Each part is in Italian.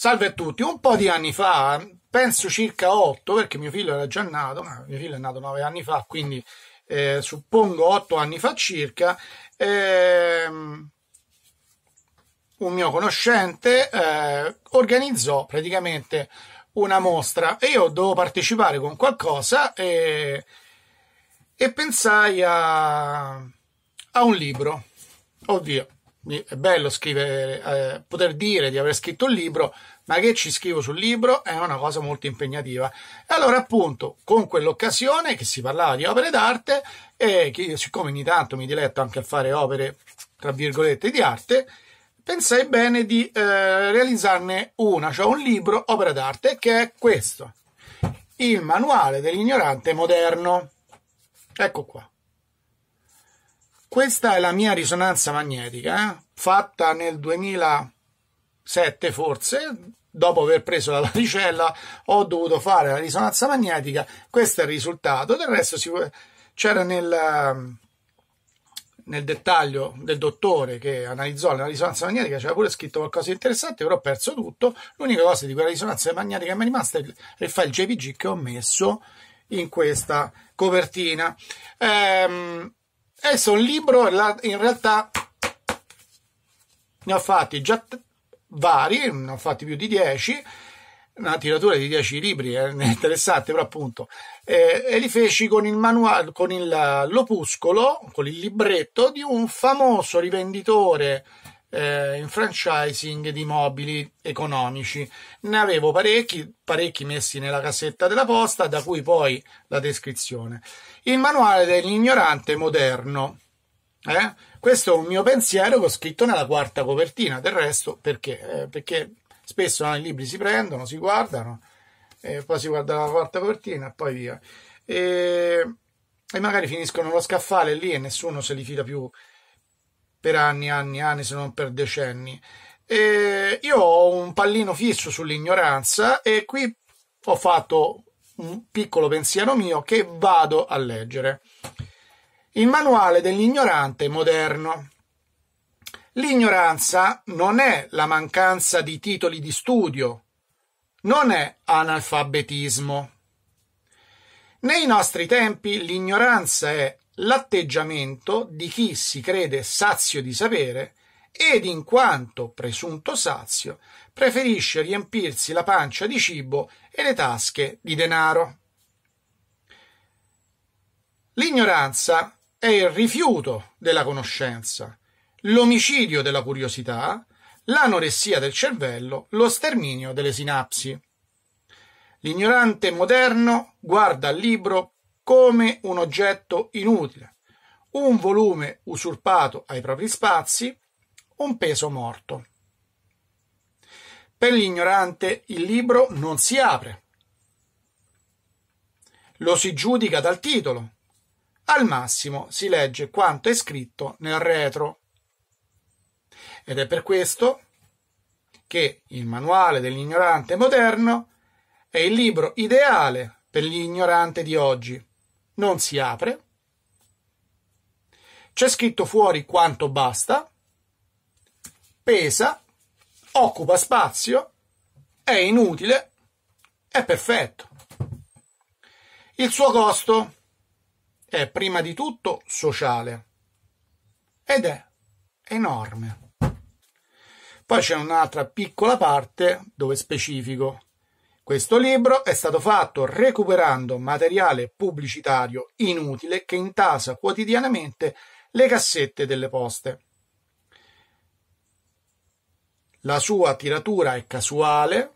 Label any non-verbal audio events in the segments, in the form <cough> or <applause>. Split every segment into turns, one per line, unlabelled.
Salve a tutti, un po' di anni fa, penso circa 8, perché mio figlio era già nato, ma mio figlio è nato 9 anni fa, quindi eh, suppongo 8 anni fa circa, ehm, un mio conoscente eh, organizzò praticamente una mostra e io dovevo partecipare con qualcosa e, e pensai a, a un libro, ovvio è bello scrivere, eh, poter dire di aver scritto un libro, ma che ci scrivo sul libro è una cosa molto impegnativa. E allora, appunto, con quell'occasione che si parlava di opere d'arte, e che io, siccome ogni tanto mi diletto anche a fare opere, tra virgolette, di arte, pensai bene di eh, realizzarne una, cioè un libro opera d'arte che è questo, il manuale dell'ignorante moderno. Ecco qua. Questa è la mia risonanza magnetica, eh? fatta nel 2007 forse, dopo aver preso la varicella, ho dovuto fare la risonanza magnetica, questo è il risultato, del resto si... c'era nel, ehm, nel dettaglio del dottore che analizzò la risonanza magnetica c'era pure scritto qualcosa di interessante, però ho perso tutto. L'unica cosa di quella risonanza magnetica che mi è rimasta è il file JPG che ho messo in questa copertina. Ehm, Adesso eh, un libro in realtà ne ho fatti già vari, ne ho fatti più di 10, una tiratura di 10 libri, eh, <laughs> interessante però appunto, eh, e li feci con il manuale, con l'opuscolo, con il libretto di un famoso rivenditore eh, in franchising di mobili economici. Ne avevo parecchi, parecchi messi nella cassetta della posta, da cui poi la descrizione. Il manuale dell'ignorante moderno. Eh? Questo è un mio pensiero che ho scritto nella quarta copertina, del resto perché? Eh, perché spesso no, i libri si prendono, si guardano, e poi si guarda la quarta copertina e poi via. E, e magari finiscono lo scaffale lì e nessuno se li fida più per anni, anni, anni, se non per decenni. E io ho un pallino fisso sull'ignoranza e qui ho fatto un piccolo pensiero mio che vado a leggere. Il manuale dell'ignorante moderno. L'ignoranza non è la mancanza di titoli di studio, non è analfabetismo. Nei nostri tempi l'ignoranza è l'atteggiamento di chi si crede sazio di sapere ed in quanto presunto sazio preferisce riempirsi la pancia di cibo e le tasche di denaro. L'ignoranza è il rifiuto della conoscenza, l'omicidio della curiosità, l'anoressia del cervello, lo sterminio delle sinapsi. L'ignorante moderno guarda al libro come un oggetto inutile, un volume usurpato ai propri spazi, un peso morto. Per l'ignorante il libro non si apre. Lo si giudica dal titolo. Al massimo si legge quanto è scritto nel retro. Ed è per questo che il manuale dell'ignorante moderno è il libro ideale per l'ignorante di oggi, non si apre, c'è scritto fuori quanto basta, pesa, occupa spazio, è inutile, è perfetto. Il suo costo è prima di tutto sociale ed è enorme. Poi c'è un'altra piccola parte dove specifico questo libro è stato fatto recuperando materiale pubblicitario inutile che intasa quotidianamente le cassette delle poste. La sua tiratura è casuale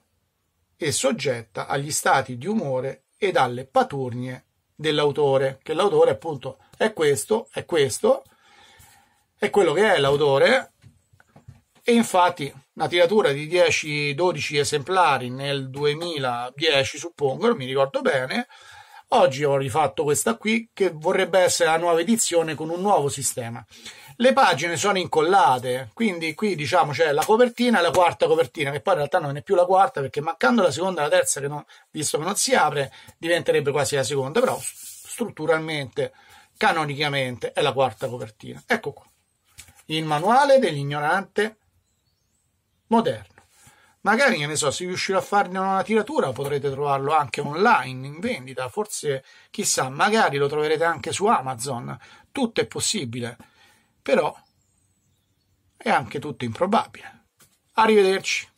e soggetta agli stati di umore ed alle paturnie dell'autore, che l'autore appunto è questo, è questo, è quello che è l'autore e infatti una tiratura di 10-12 esemplari nel 2010, suppongo, non mi ricordo bene. Oggi ho rifatto questa qui, che vorrebbe essere la nuova edizione con un nuovo sistema. Le pagine sono incollate, quindi qui diciamo c'è la copertina e la quarta copertina, che poi in realtà non è più la quarta, perché mancando la seconda e la terza, che non, visto che non si apre, diventerebbe quasi la seconda, però strutturalmente, canonicamente, è la quarta copertina. Ecco qua. Il manuale dell'ignorante moderno. Magari, che ne so, se riuscirò a farne una tiratura potrete trovarlo anche online in vendita, forse chissà, magari lo troverete anche su Amazon. Tutto è possibile, però è anche tutto improbabile. Arrivederci.